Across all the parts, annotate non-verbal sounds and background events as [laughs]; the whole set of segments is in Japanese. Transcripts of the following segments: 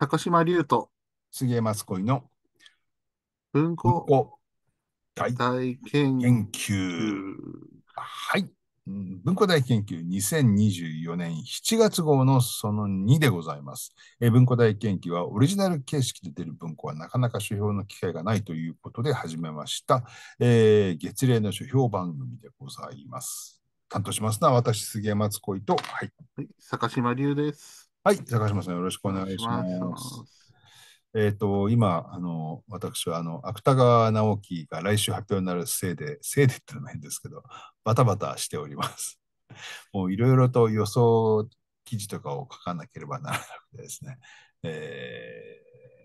高島竜と杉江す恋の文庫大大研研究。はい。文庫大研究2024年7月号のその2でございます。え文庫大研究はオリジナル形式で出る文庫はなかなか書評の機会がないということで始めました。えー月例の書評番組でございます。担当しますのは私、杉山松恋と、はい、はい、坂島龍です。はい、高島さん、よろしくお願いします。えっ、ー、と、今、あの、私は、あの、芥川直樹が来週発表になるせいで、せいでってのい変ですけど、バタバタしております。もういろいろと予想記事とかを書かなければならなくてですね、え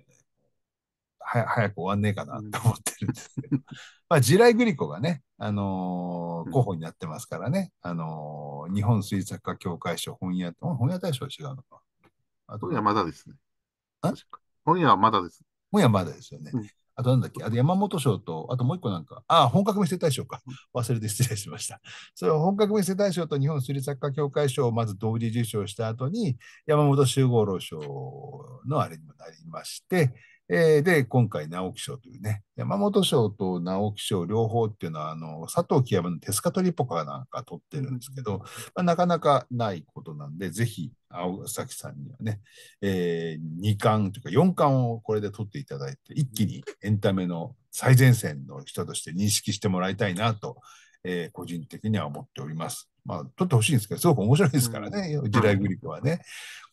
ー、は早く終わんねえかなと思ってるんですけど、[laughs] まあ、地雷グリコがね、あのー、候補になってますからね、あのー、日本水作家協会賞本屋、本屋大賞は違うのか。あと今夜まだですね。今夜はまだです。今夜まだですよね。あとなんだっけ、あと山本賞と、あともう一個なんか、あ、本格見世大賞か。忘れて失礼しました。それは本格見世大賞と日本推理作家協会賞をまず同時受賞した後に、山本周五郎賞のあれにもなりまして、えー、で、今回、直木賞というね、山本賞と直木賞両方っていうのは、あの、佐藤清山のテスカトリポカなんか取ってるんですけど、まあ、なかなかないことなんで、ぜひ、青崎さんにはね、えー、2巻というか4巻をこれで取っていただいて、一気にエンタメの最前線の人として認識してもらいたいなと、えー、個人的には思っております。まあ、撮ってほしいんですけど、すごく面白いですからね、うん、地雷グリコはね。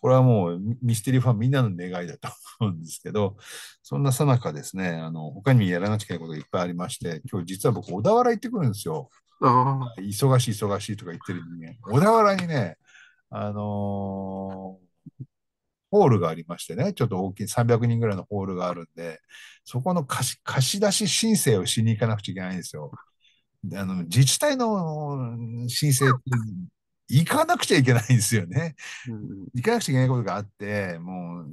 これはもうミステリーファンみんなの願いだと思うんですけど、そんなさなかですね、あの、他にもやらなきゃいけないことがいっぱいありまして、今日実は僕、小田原行ってくるんですよ。忙しい、忙しいとか言ってる人間、ね。小田原にね、あのー、ホールがありましてね、ちょっと大きい300人ぐらいのホールがあるんで、そこの貸し貸し出し申請をしに行かなくちゃいけないんですよ。あの自治体の申請行かなくちゃいけないんですよね。行かなくちゃいけないことがあって、もう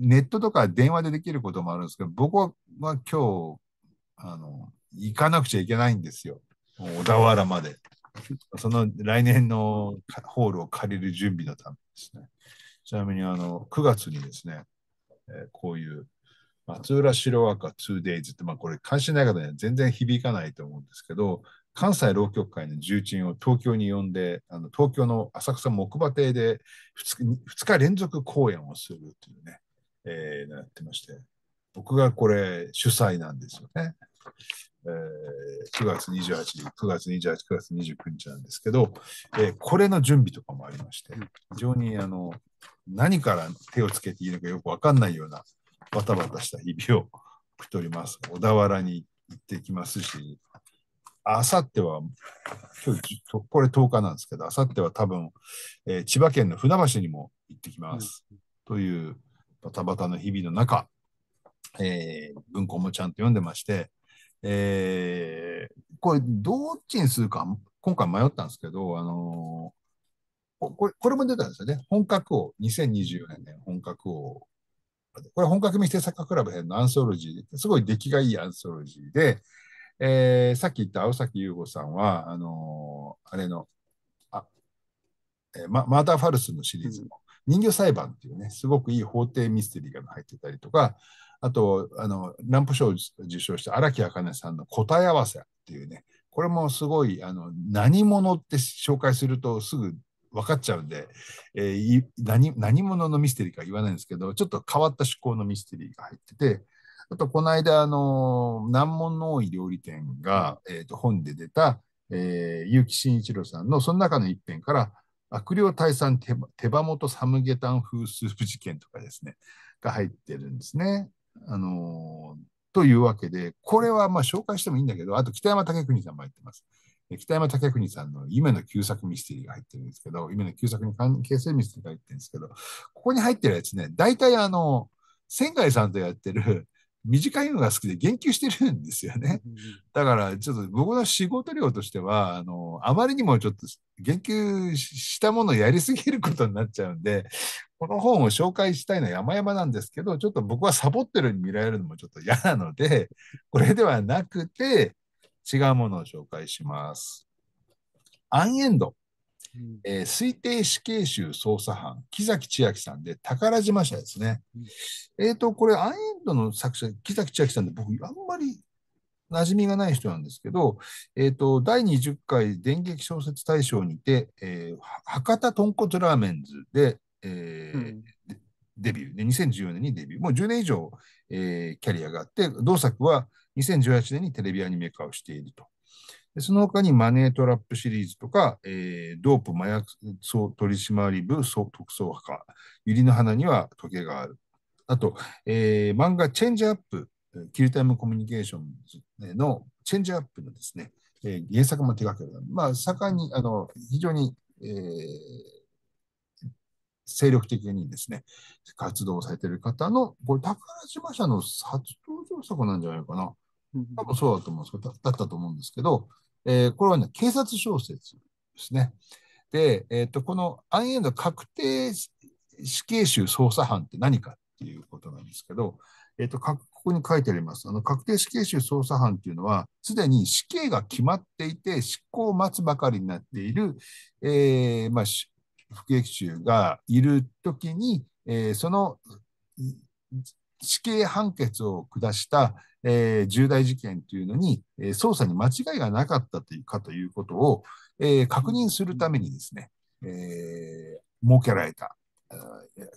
ネットとか電話でできることもあるんですけど、僕は今日、あの、行かなくちゃいけないんですよ。小田原まで。その来年のホールを借りる準備のためですね。ちなみに、あの、9月にですね、えー、こういう松浦白赤 2days って、まあこれ関心ない方には全然響かないと思うんですけど、関西浪曲会の重鎮を東京に呼んで、あの東京の浅草木馬亭で 2, 2日連続公演をするっていうね、えー、やってまして、僕がこれ主催なんですよね。えー、9月28日、9月28日、9月29日なんですけど、えー、これの準備とかもありまして、非常にあの何から手をつけていいのかよく分かんないようなバタバタした日々を送っております。小田原に行ってきますし、あさっては、今日、これ10日なんですけど、あさっては多分、えー、千葉県の船橋にも行ってきます。うん、という、バタバタの日々の中、えー、文庫もちゃんと読んでまして、えー、これ、どっちにするか、今回迷ったんですけど、あのー、これこれも出たんですよね。本格王、2024年ね、本格王これ本格民主作家クラブ編のアンソロジー、すごい出来がいいアンソロジーで、えー、さっき言った青崎優吾さんは、あのー、あれの、あ、えー、マーダー・ファルスのシリーズの、人魚裁判っていうね、すごくいい法廷ミステリーが入ってたりとか、あと、あの、ランプ賞を受賞した荒木茜さんの答え合わせっていうね、これもすごい、あの、何者って紹介するとすぐ分かっちゃうんで、えー、何何者のミステリーか言わないんですけど、ちょっと変わった趣向のミステリーが入ってて、あとこの間、あの難問の多い料理店が、えー、と本で出た、えー、結城慎一郎さんのその中の一編から、悪霊退散手手羽元サムゲタン風スープ事件とかですね、が入ってるんですね。あのー、というわけで、これはまあ紹介してもいいんだけど、あと北山武邦さんも入ってます。北山武国さんの夢の旧作ミステリーが入ってるんですけど、夢の旧作に関係性ミステリーが入ってるんですけど、ここに入ってるやつね、大体あの、仙台さんとやってる短いのが好きで言及してるんですよね。だからちょっと僕の仕事量としては、あの、あまりにもちょっと言及したものをやりすぎることになっちゃうんで、この本を紹介したいのは山々なんですけど、ちょっと僕はサボってるように見られるのもちょっと嫌なので、これではなくて、違うものを紹介します。アンエンド、えー、推定死刑囚捜査班、木崎千秋さんで、宝島社ですね。えっ、ー、と、これ、アンエンドの作者、木崎千秋さんで、僕、あんまり馴染みがない人なんですけど、えっ、ー、と、第20回電撃小説大賞にて、えー、博多豚骨ラーメンズで、えー、うんデビューで、2014年にデビュー。もう10年以上、えー、キャリアがあって、同作は2018年にテレビアニメ化をしていると。その他にマネートラップシリーズとか、えー、ドープ麻薬取締部特捜派、か、百合の花には時計がある。あと、えー、漫画チェンジアップ、キルタイムコミュニケーションズのチェンジアップのですね、えー、原作も手掛ける。まあ、盛んに、あの、非常に、えー、精力的にですね、活動されている方の、これ、宝島社の初登場作なんじゃないかな。多分そうだと思うんですけど、だったと思うんですけど、えー、これはね、警察小説ですね。で、えっ、ー、と、このアンエンド確定死刑囚捜査班って何かっていうことなんですけど、えっ、ー、と、ここに書いてあります。あの、確定死刑囚捜査班っていうのは、すでに死刑が決まっていて、執行を待つばかりになっている、えー、まあ、服役囚がいるときに、えー、その死刑判決を下した、えー、重大事件というのに、えー、捜査に間違いがなかったというかということを、えー、確認するためにですね、え設けられた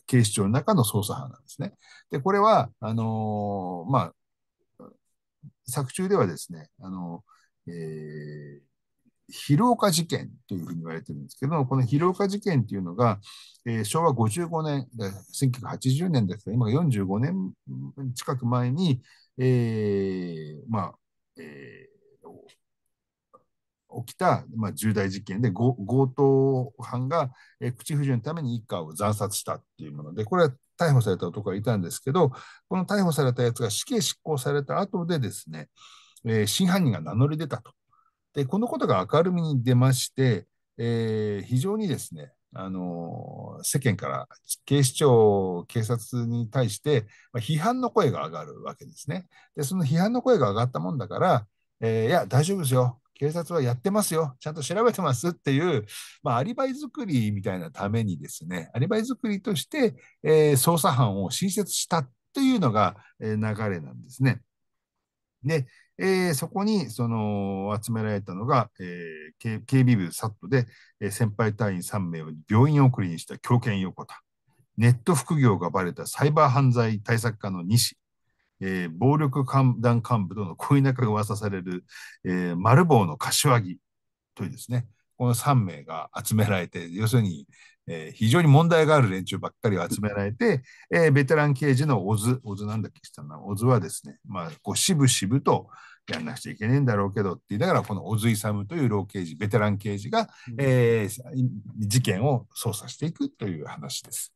警視庁の中の捜査班なんですね。で、これは、あのー、まあ、作中ではですね、あのー、えー、広岡事件というふうに言われてるんですけど、この広岡事件というのが、えー、昭和55年、1980年ですかど、今45年近く前に、えー、まあ、えー、起きた、まあ、重大事件で強盗犯が、えー、口不自のために一家を惨殺したっていうもので、これは逮捕された男がいたんですけど、この逮捕されたやつが死刑執行された後でですね、えー、真犯人が名乗り出たと。で、このことが明るみに出まして、えー、非常にですね、あの、世間から警視庁、警察に対して批判の声が上がるわけですね。で、その批判の声が上がったもんだから、えー、いや、大丈夫ですよ。警察はやってますよ。ちゃんと調べてますっていう、まあ、アリバイ作りみたいなためにですね、アリバイ作りとして、えー、捜査班を新設したというのが、え流れなんですね。で、えー、そこにその集められたのが、えー、警備部サットで、えー、先輩隊員3名を病院送りにした狂犬横田、ネット副業がばれたサイバー犯罪対策課の西、えー、暴力団幹部との恋仲が噂される、えー、丸坊の柏木というですね、この3名が集められて、要するにえー、非常に問題がある連中ばっかりを集められて、えー、ベテラン刑事のオズ、オズなんだっけ、したな、オズはですね、まあ、こう、しぶしぶとやんなくちゃいけねえんだろうけどって言いながら、このオズイサムという老刑事、ベテラン刑事が、えー、事件を捜査していくという話です。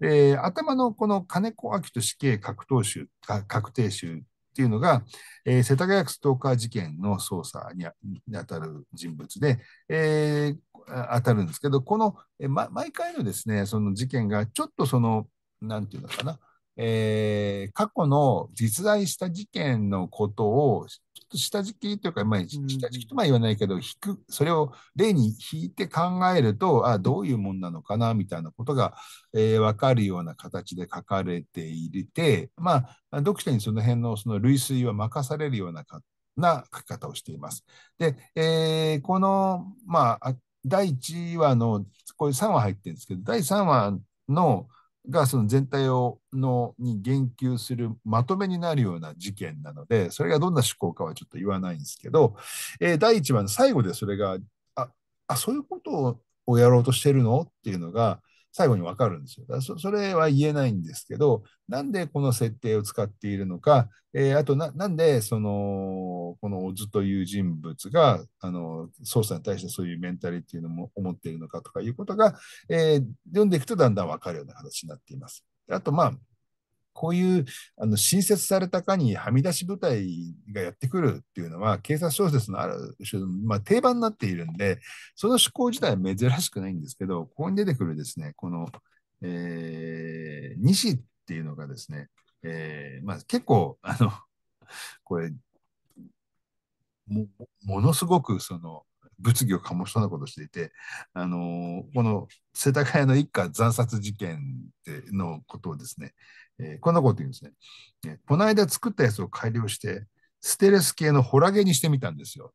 え頭のこの金子明人死刑格闘集、確定集っていうのが、えー、世田谷区ストーカー事件の捜査にあたる人物で、えー、当たるんですけど、この、ま、毎回のですね、その事件がちょっとその、なんていうのかな、えー、過去の実在した事件のことを、ちょっと下敷きというか、まあ、下敷きとは言わないけど、引く、それを例に引いて考えると、あどういうもんなのかな、みたいなことが、えー、わかるような形で書かれていて、まあ、読者にその辺のその類推は任されるようなな書き方をしています。で、えー、この、まあ、第1話の、これ3話入ってるんですけど、第3話のがその全体をのに言及するまとめになるような事件なので、それがどんな思考かはちょっと言わないんですけど、えー、第1話の最後でそれが、ああそういうことをやろうとしてるのっていうのが、最後に分かるんですよ。だそれは言えないんですけど、なんでこの設定を使っているのか、えー、あとな、なんでその、このオズという人物が、あの、捜査に対してそういうメンタリティーのも思っているのかとかいうことが、えー、読んでいくとだんだん分かるような形になっています。あと、まあ、こういうあの新設されたかにはみ出し部隊がやってくるっていうのは、警察小説のある種、まあ、定番になっているんで、その趣向自体は珍しくないんですけど、ここに出てくるですね、この、えー、西っていうのがですね、えーまあ、結構、あの、これ、もものすごくその、物議を醸しそうなことをしていて、あのー、この世田谷の一家惨殺事件のことをですね、えー、こんなこと言うんですね。えこの間作ったやつを改良して、ステレス系のホラゲにしてみたんですよ。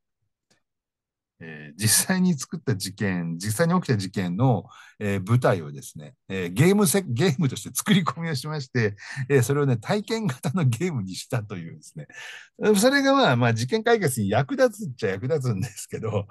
えー、実際に作った事件、実際に起きた事件の、えー、舞台をですね、えー、ゲームゲームとして作り込みをしまして、えそれをね、体験型のゲームにしたというですね。それがまあ、まあ、事件解決に役立つっちゃ役立つんですけど、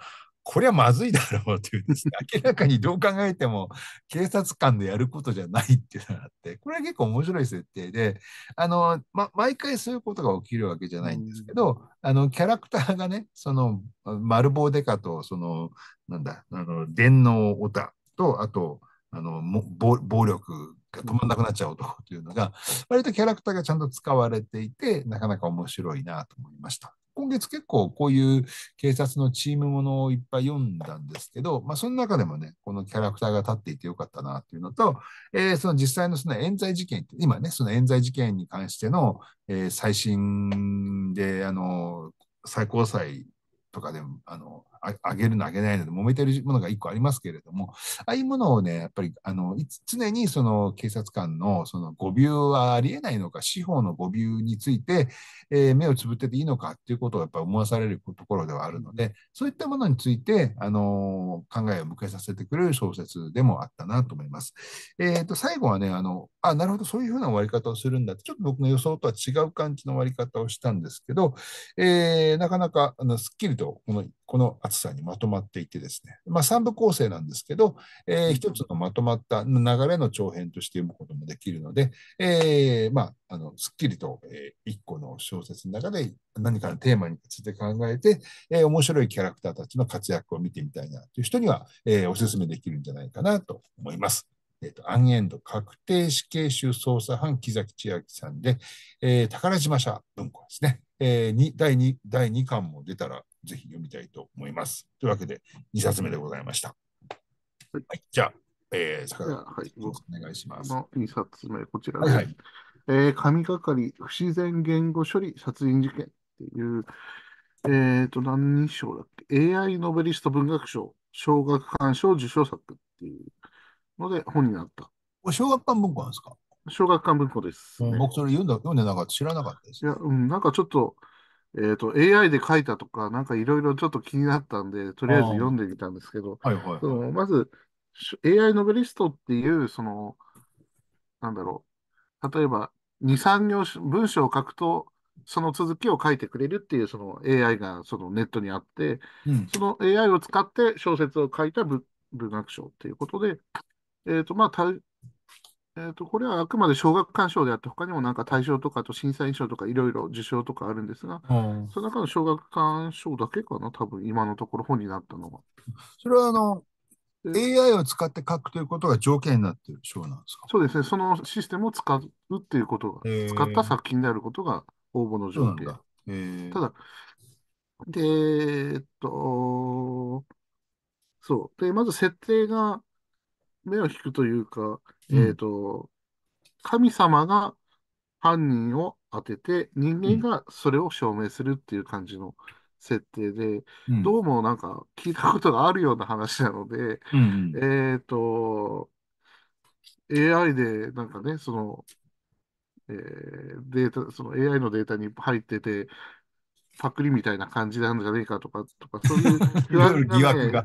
これはまずいだろうというですね、明らかにどう考えても警察官でやることじゃないっていうのがあって、これは結構面白い設定で、あの、ま、毎回そういうことが起きるわけじゃないんですけど、あの、キャラクターがね、その、丸棒デカと、その、なんだ、あの、電脳オタと、あと、あの、暴力が止まんなくなっちゃう男というのが、割とキャラクターがちゃんと使われていて、なかなか面白いなと思いました。今月結構こういう警察のチームものをいっぱい読んだんですけど、まあ、その中でもね、このキャラクターが立っていてよかったなっていうのと、えー、その実際のその冤罪事件って、今ね、その冤罪事件に関しての、えー、最新で、あの、最高裁とかでも、あの、あげるのあげないので揉めてるものが1個ありますけれども、ああいうものをね、やっぱりあの常にその警察官のその誤謬はありえないのか、司法の誤謬について、えー、目をつぶってていいのかっていうことをやっぱ思わされるところではあるので、そういったものについて、あの考えを向けさせてくれる小説でもあったなと思います。えっ、ー、と、最後はね、あの、あ、なるほど、そういうふうな終わり方をするんだって、ちょっと僕の予想とは違う感じの終わり方をしたんですけど、えー、なかなかあのすっきりとこのこの暑さにまとまっていてですね、まあ、3部構成なんですけど、えー、1つのまとまった流れの長編として読むこともできるので、えー、まあ、あのすっきりと、えー、1個の小説の中で何かのテーマについて考えて、えー、面白いキャラクターたちの活躍を見てみたいなという人には、えー、お勧めできるんじゃないかなと思います。えーとアンエンド確定死刑囚捜査班木崎千秋さんで、えー、宝島社文庫ですね、えー、第 2, 第2巻も出たらぜひ読みたいと思います。というわけで、2冊目でございました。はい、はい、じゃあ、えー、坂田さん、はい、お願いします。2冊目、こちらです。はいはい、えー、神がかり不自然言語処理殺人事件っていう、えーと、何人賞だっけ ?AI ノベリスト文学賞、小学館賞受賞作っていうので本になった。小学館文庫なんですか小学館文庫です、ねうん、僕それ読んだ読んでなかった、知らなかったです、いや、うん、なんかちょっと、えっ、と、AI で書いたとか、なんかいろいろちょっと気になったんで、とりあえず読んでみたんですけど、まず、AI ノベリストっていう、その、なんだろう、例えば、2、3行、文章を書くと、その続きを書いてくれるっていう、その AI がそのネットにあって、うん、その AI を使って小説を書いた文学賞っていうことで、えっ、ー、と、まあ、えっと、これはあくまで小学館賞であって、他にもなんか大賞とかあと審査員賞とかいろいろ受賞とかあるんですが、その中の小学館賞だけかな、多分今のところ本になったのは。それはあの、AI を使って書くということが条件になってる賞なんですかそうですね、そのシステムを使うっていうことが、使った作品であることが応募のそうな条ん件。だ。えーただ、で、えっと、そう。で、まず設定が目を引くというか、えっと、神様が犯人を当てて、人間がそれを証明するっていう感じの設定で、うんどうもなんか聞いたことがあるような話なので、うんえっと、AI でなんかね、その、えーデータ、その AI のデータに入ってて、パクリみたいな感じなんじゃねえかとか、とかそういう [laughs] 疑惑が,、ね疑惑が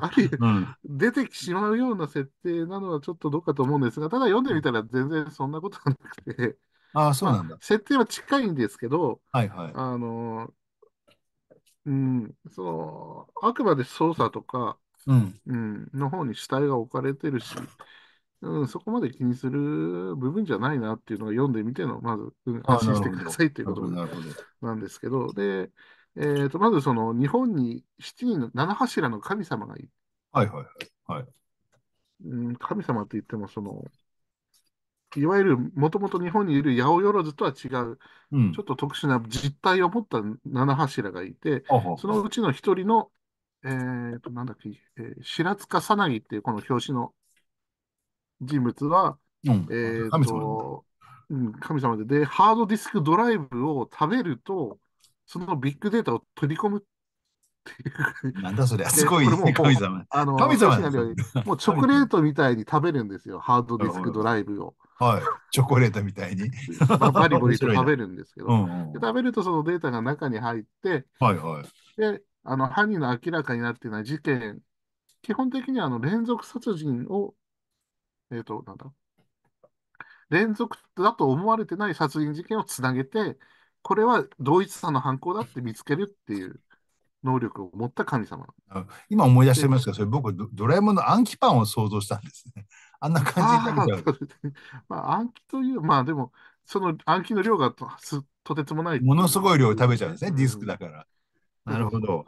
出てきしまうような設定なのはちょっとどうかと思うんですが、ただ読んでみたら全然そんなことはなくて、ああ、そうなんだ、設定は近いんですけど、はいはい。あの、うん、その、あくまで捜査とか、うん、うん、の方に主体が置かれてるし、うん、そこまで気にする部分じゃないなっていうのが読んでみての、まず、うん、安心してくださいっていうことなんですけど、で、えー、とまずその日本に7人の七柱の神様がいる。はいはいはい。はい、うん神様って言ってもその、いわゆるもともと日本にいる八百万とは違う、うん、ちょっと特殊な実態を持った七柱がいて、そのうちの一人の、えー、となんだっけ、えー、白塚さなぎっていうこの表紙の人物は、うん、えーと、神様,、うん、神様でで、ハードディスクドライブを食べると、そのビッグデータを取り込むっていう。[laughs] なんだそれ、すごい、ね、も神様。あの神様もうチョコレートみたいに食べるんですよ、ハードディスクドライブを。はい、チョコレートみたいに。まあ、バリバリと食べるんですけど、うんうん、食べるとそのデータが中に入って、はいはい、であの犯人の明らかになっていない事件、基本的にはあの連続殺人を、えっ、ー、と、なんだ連続だと思われてない殺人事件をつなげて、これは同一さんの犯行だって見つけるっていう能力を持った神様。今思い出してますが、それ僕ド、ドラえもんの暗記パンを想像したんですね。あんな感じになる。まあ、暗記という、まあでも、その暗記の量がととてつもないものすごい量を食べちゃうんですね、うん、ディスクだから。なるほど。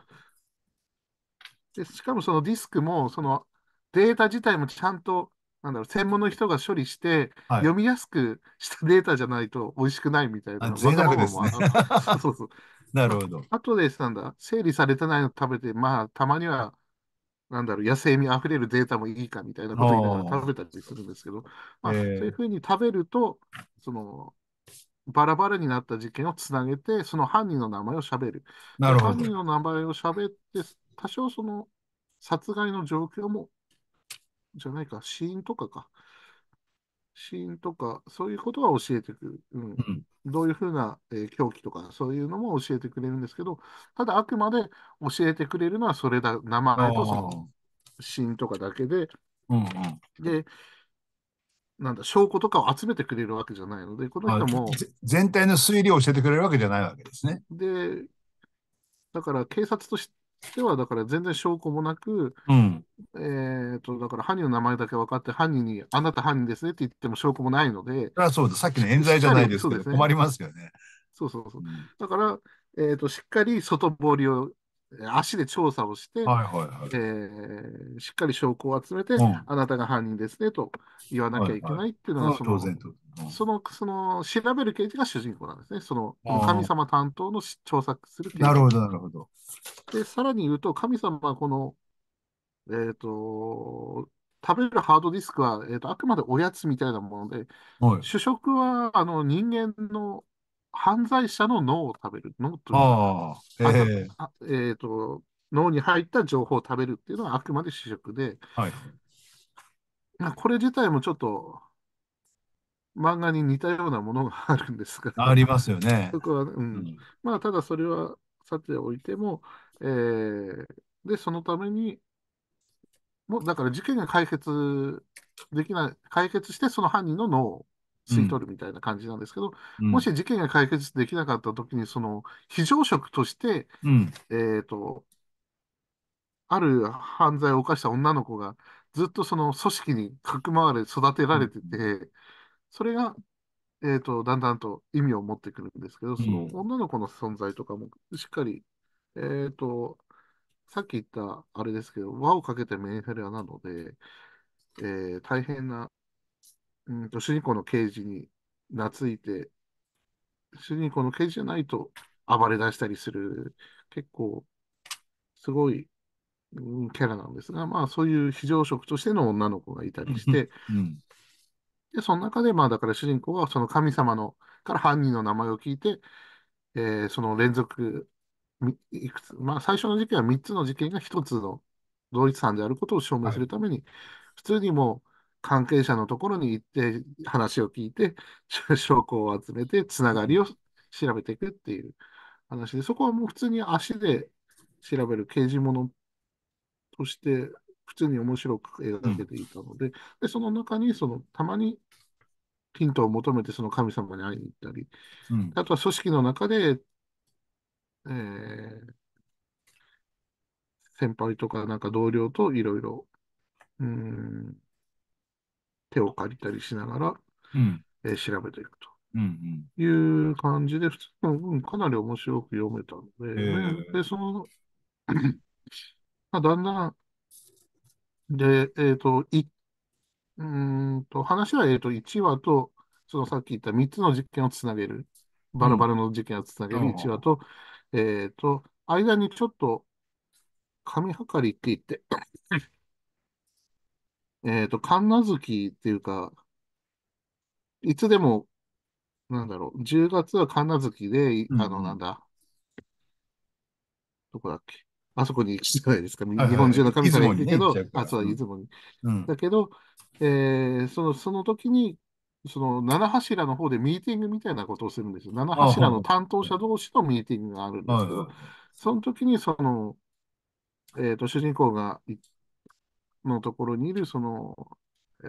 でしかもそのディスクも、そのデータ自体もちゃんとなんだろう、専門の人が処理して、はい読みやすくしたデータじゃないと美味しくないみたいな、あわ贅ですもねある [laughs] そうそう。[laughs] なるほど。あとで、なんだ、整理されてないの食べて、まあ、たまには、なんだろう、野生味あふれるデータもいいかみたいなこと言いながら食べたりするんですけど、まあ、そういうふうに食べると、その、バラバラになった事件をつなげて、その犯人の名前を喋る。なるほ犯人の名前を喋って、多少その殺害の状況もじゃないか、死因とかか。死因とか、そういうことは教えてくる。うん。うんどういうふうな、えー狂気とか、そういうのも教えてくれるんですけど、ただあくまで教えてくれるのはそれだ、名前とその死因とかだけで、うんうん。で、なんだ、証拠とかを集めてくれるわけじゃないので、この人も全体の推理を教えてくれるわけじゃないわけですね。で、だから警察としでは、だから全然証拠もなく、うん。えと、だから犯人の名前だけ分かって、犯人に、あなた犯人ですねって言っても証拠もないので、そそうです。さっきの冤罪じゃないですけど、ね困りますよね。そうそうそう。だから、えーと、しっかり外堀を足で調査をして、はいはいはいえー、しっかり証拠を集めて、うん、あなたが犯人ですねと言わなきゃいけないっていうのがその、はいうん、その、その、調べる刑事が主人公なんですね。その、神様担当の調査する刑事。なるほど、なるほど。で、さらに言うと、神様はこの、えっ、ー、と、食べるハードディスクは、えーと、とあくまでおやつみたいなもので、はい、主食はあの人間の犯罪者の脳を食べる。脳というあえあえーと脳に入った情報を食べるっていうのはあくまで主食で、はい。まあ、これ自体もちょっと漫画に似たようなものがあるんですが、ありますよね。そこは、ううん、んまあ、ただそれはさておいても、えーで、そのために、もうだから事件が解決できない、解決してその犯人の脳を吸い取るみたいな感じなんですけど、うん、もし事件が解決できなかった時に、その非常食として、うん、えっと、ある犯罪を犯した女の子が、ずっとその組織にかくまわれ、育てられてて、それが、えっ、ー、と、だんだんと意味を持ってくるんですけど、その女の子の存在とかもしっかり、えっ、ー、と、さっき言ったあれですけど、輪をかけてメンヘラなので、えー、大変なうんと、主人公の刑事に懐いて、主人公の刑事じゃないと暴れ出したりする、結構、すごい、うん、キャラなんですが、まあ、そういう非常食としての女の子がいたりして、うん、で、その中で、まあ、だから主人公は、その神様の、から犯人の名前を聞いて、えー、その連続、いくつ、まあ、最初の事件は3つの事件が1つの同一犯であることを証明するために、はい、普通にもう、関係者のところに行って話を聞いて、[laughs] 証拠を集めて、つながりを調べていくっていう話で、そこはもう普通に足で調べる刑事物として、普通に面白く描けていたので、うん、でその中にそのたまにヒントを求めてその神様に会いに行ったり、うん、あとは組織の中で、えー、先輩とかなんか同僚といろいろ、うん、手を借りたりしながら、うんえー、調べていくという感じで、普通の、うん、かなり面白く読めたので、えー、で、その、[clears throat] まあ、だんだん、で、えっ、ー、と、い、うんと、話は、えっ、と、1話と、そのさっき言った3つの実験をつなげる、バラバラの実験をつなげる1話と、うん、えっ、ー、と、間にちょっと、紙はかりって言ってえっと、神無月っていうか、いつでも、なんだろう、10月は神無月で、あの、なんだ、どこだっけ、あそこに行くじゃないですか、はい日はい本中の神様行くけにね行っちゃうからあ、そう、出雲に。うん。だけど、えーその、その時に、その七柱の方でミーティングみたいなことをするんですよ。七あ柱の担当者同士のミーティングがあるんですけど、はいその時にその、えっと、主人公が行っのところにいる、その、え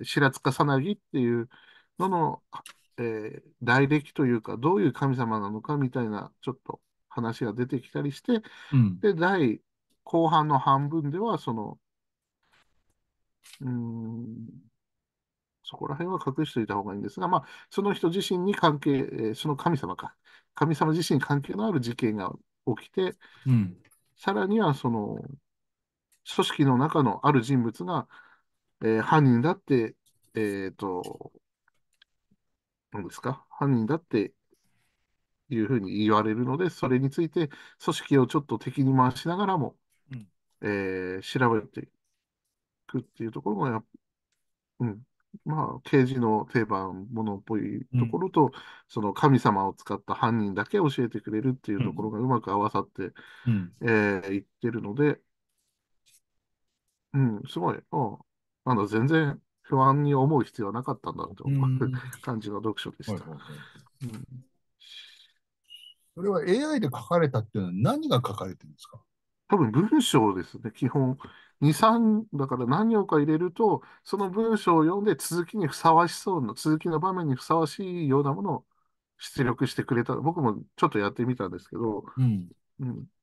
ー、白塚さなぎっていうのの、えー、歴というか、どういう神様なのかみたいな、ちょっと話が出てきたりして、うん、で、第後半の半分では、その、うん、そこら辺は隠しておいた方がいいんですが、まあ、その人自身に関係、えー、その神様か、神様自身に関係のある事件が起きて、うん、さらにはその、組織の中のある人物が、えー、犯人だって、えっ、ー、と、何ですか、犯人だっていうふうに言われるので、それについて組織をちょっと敵に回しながらも、うん、えー、調べていくっていうところがうん、まあ、刑事の定番ものっぽいところと、うん、その神様を使った犯人だけ教えてくれるっていうところがうまく合わさって、うん、えー、いってるので、うん、すごい、うん。あの、全然不安に思う必要はなかったんだと思うん [laughs] 感じの読書ではしいた。はいはい。うん、それは AI で書かれたっていうのは何が書かれてるんですか多分文章ですね、基本。2、3、だから何行か入れると、その文章を読んで続きにふさわしそうな、続きの場面にふさわしいようなものを出力してくれた。僕もちょっとやってみたんですけど、うん、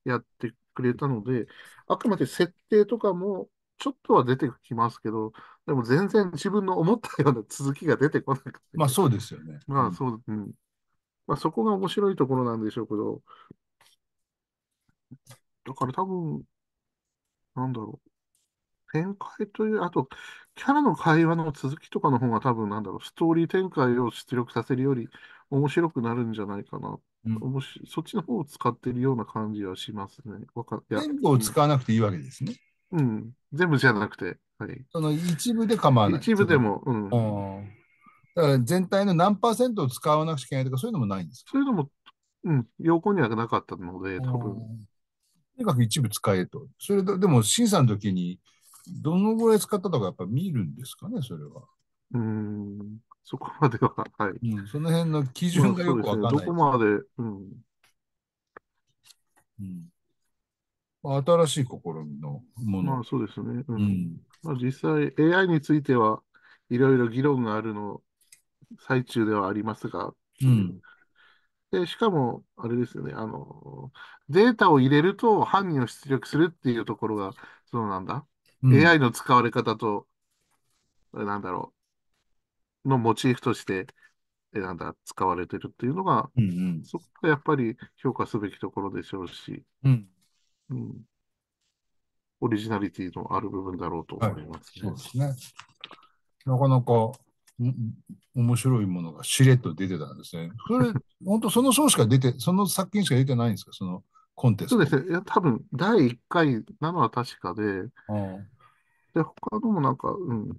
やってくれたので、あくまで設定とかもちょっとは出てきますけど、でも全然自分の思ったような続きが出てこなくて。まあそうですよね。まあそう、うん。まあそこが面白いところなんでしょうけど、だから多分、なんだろう。展開という、あと、キャラの会話の続きとかの方が多分、なんだろう、ストーリー展開を出力させるより面白くなるんじゃないかな。うん、そっちの方を使ってるような感じはしますね。わか全を使わなくていいわけですね。うん。全部じゃなくて、はい。その一部で構わない。一部でも、うん。だから全体の何パーセントを使わなくちゃいけないとか、そういうのもないんですかそういうのも、うん、要項にはなかったので、多分。とにかく一部使えと。それで、でも審査の時に、どのぐらい使ったとか、やっぱ見るんですかね、それは。うん、そこまでは、はい。うん、その辺の基準がよくわかんない、ね、どこまで、うん。うん新しい試みのもの。まあ、そうですね。うん。まあ、実際、AI についてはいろいろ議論があるの最中ではありますが、うん。で、しかも、あれですよね、あの、データを入れると犯人を出力するっていうところが、そうなんだ、うん AI の使われ方と、なんだろう、のモチーフとして、なんだ、使われてるっていうのが、うんうんそこがやっぱり評価すべきところでしょうし、うん、オリジナリティのある部分だろうと思います、ねはい、そうですね。なかなか、面白いものがしれっと出てたんですね。それ、[laughs] 本当その賞しか出て、その作品しか出てないんですか、そのコンテスト。そうですね。いや、多分、第1回なのは確かで、うん、で、他のもなんか、うん、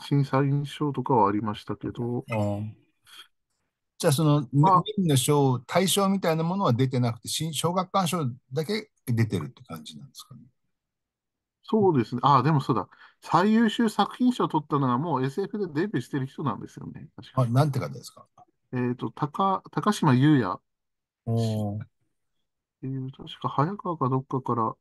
審査員賞とかはありましたけど、うんじゃあそのメインの賞、大賞みたいなものは出てなくて、新小学館賞だけ出てるって感じなんですかね。そうですね。ああ、でもそうだ。最優秀作品賞を取ったのはもう SF でデビューしてる人なんですよね。あ、なんて方ですかえっ、ー、と、高、高島優也。おー確か早川かどっかから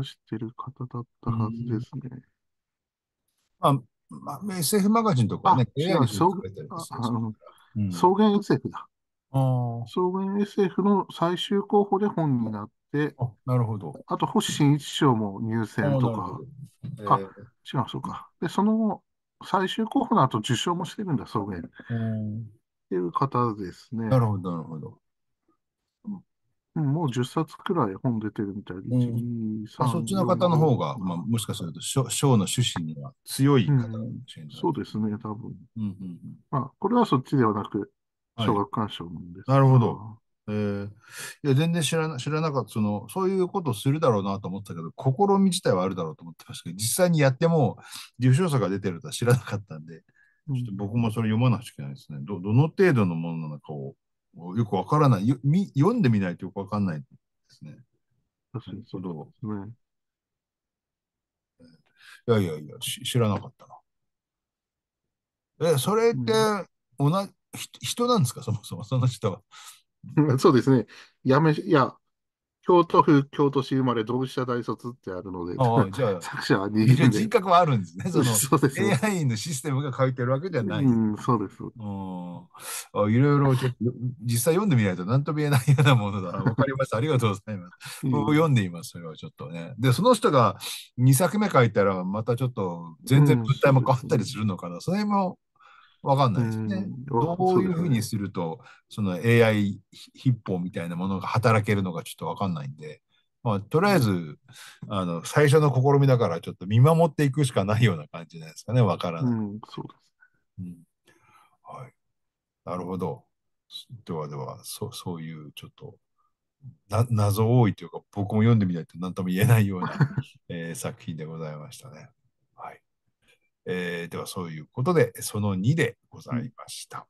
出してる方だったはずですね。まあ、まあ、SF マガジンとかね、AI に作れたりする草原 SF だ。草原 SF の最終候補で本になって、なるほど。あと、星新一賞も入選とか、ああ、違う、そうか。で、その最終候補の後、受賞もしてるんだ、草原。っていう方ですね。なるほど、なるほど。もう10冊くらい本出てるみたいで、うん1、2、3、そっちの方の方が、まあ、もしかすると、ショーの趣旨には強い方かもしれない。そうですね、多分。うんうんうん、まあ、これはそっちではなく、小学館賞なんです、はい、なるほど。えー、いや全然知らな知らなかったその、そういうことをするだろうなと思ったけど、試み自体はあるだろうと思ってましたけど、実際にやっても、受賞者が出てるとは知らなかったんで、ちょっと僕もそれ読まなくちゃいけないですね。ど、どの程度のものなのかをよくわからないよみ。読んでみないとよくわかんないですね。確かにそうですね。いやいやいや、知らなかったな。え、それって、同じ、うん、人なんですか、そもそも、その人は。そうですね。やめ、いや、京都府、京都市生まれ、同志社大卒ってあるので、あじゃあ [laughs] 作者は人間で。人格はあるんですね。その [laughs] そうです、AI のシステムが書いてるわけじゃない。うん、そうです。あいろいろ実際読んでみないと何とも言えないようなものだ。[laughs] わかりました。ありがとうございます。僕うん、読んでいます、それはちょっとね。で、その人が2作目書いたら、またちょっと全然物体も変わったりするのかな。うん、それもわかんないですね。うん、どういうふうにすると、そね、その AI 筆法みたいなものが働けるのかちょっとわかんないんで、まあ、とりあえず、あの、最初の試みだから、ちょっと見守っていくしかないような感じじゃないですかね、わからない。うん、そうです、うん。はい。なるほど。ではでは、そそういうちょっと、な謎多いというか、僕も読んでみないと何とも言えないような、[laughs] えー、作品でございましたね。えー、ではそういうことで、その2でございました。